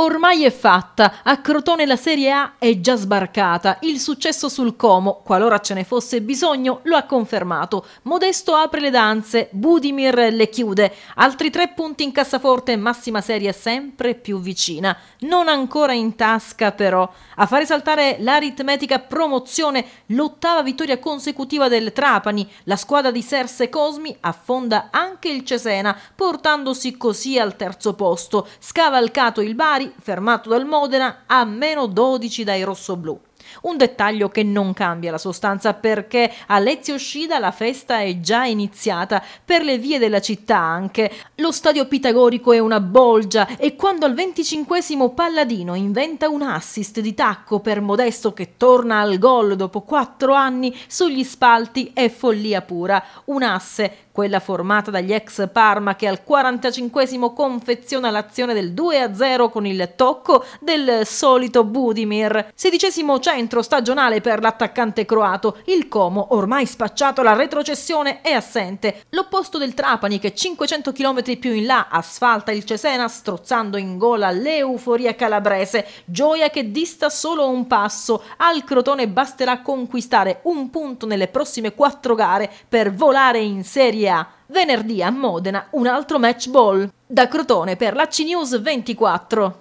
Ormai è fatta, a Crotone la Serie A è già sbarcata, il successo sul Como, qualora ce ne fosse bisogno, lo ha confermato. Modesto apre le danze, Budimir le chiude, altri tre punti in cassaforte, massima serie sempre più vicina. Non ancora in tasca però, a fare saltare l'aritmetica promozione, l'ottava vittoria consecutiva del Trapani, la squadra di Serse Cosmi affonda anche il Cesena, portandosi così al terzo posto, scavalcato il Bari fermato dal Modena, a meno 12 dai rossoblù. Un dettaglio che non cambia la sostanza perché a Lezio Scida la festa è già iniziata, per le vie della città anche. Lo stadio pitagorico è una bolgia e quando al 25 Palladino inventa un assist di tacco per Modesto che torna al gol dopo quattro anni sugli spalti è follia pura. Un asse quella formata dagli ex Parma che al 45 confeziona l'azione del 2-0 con il tocco del solito Budimir. Sedicesimo centro centro stagionale per l'attaccante croato. Il Como, ormai spacciato alla retrocessione, è assente. L'opposto del Trapani, che 500 km più in là asfalta il Cesena, strozzando in gola l'euforia calabrese. Gioia che dista solo un passo. Al Crotone basterà conquistare un punto nelle prossime quattro gare per volare in Serie A. Venerdì a Modena un altro match ball. Da Crotone per la C News 24.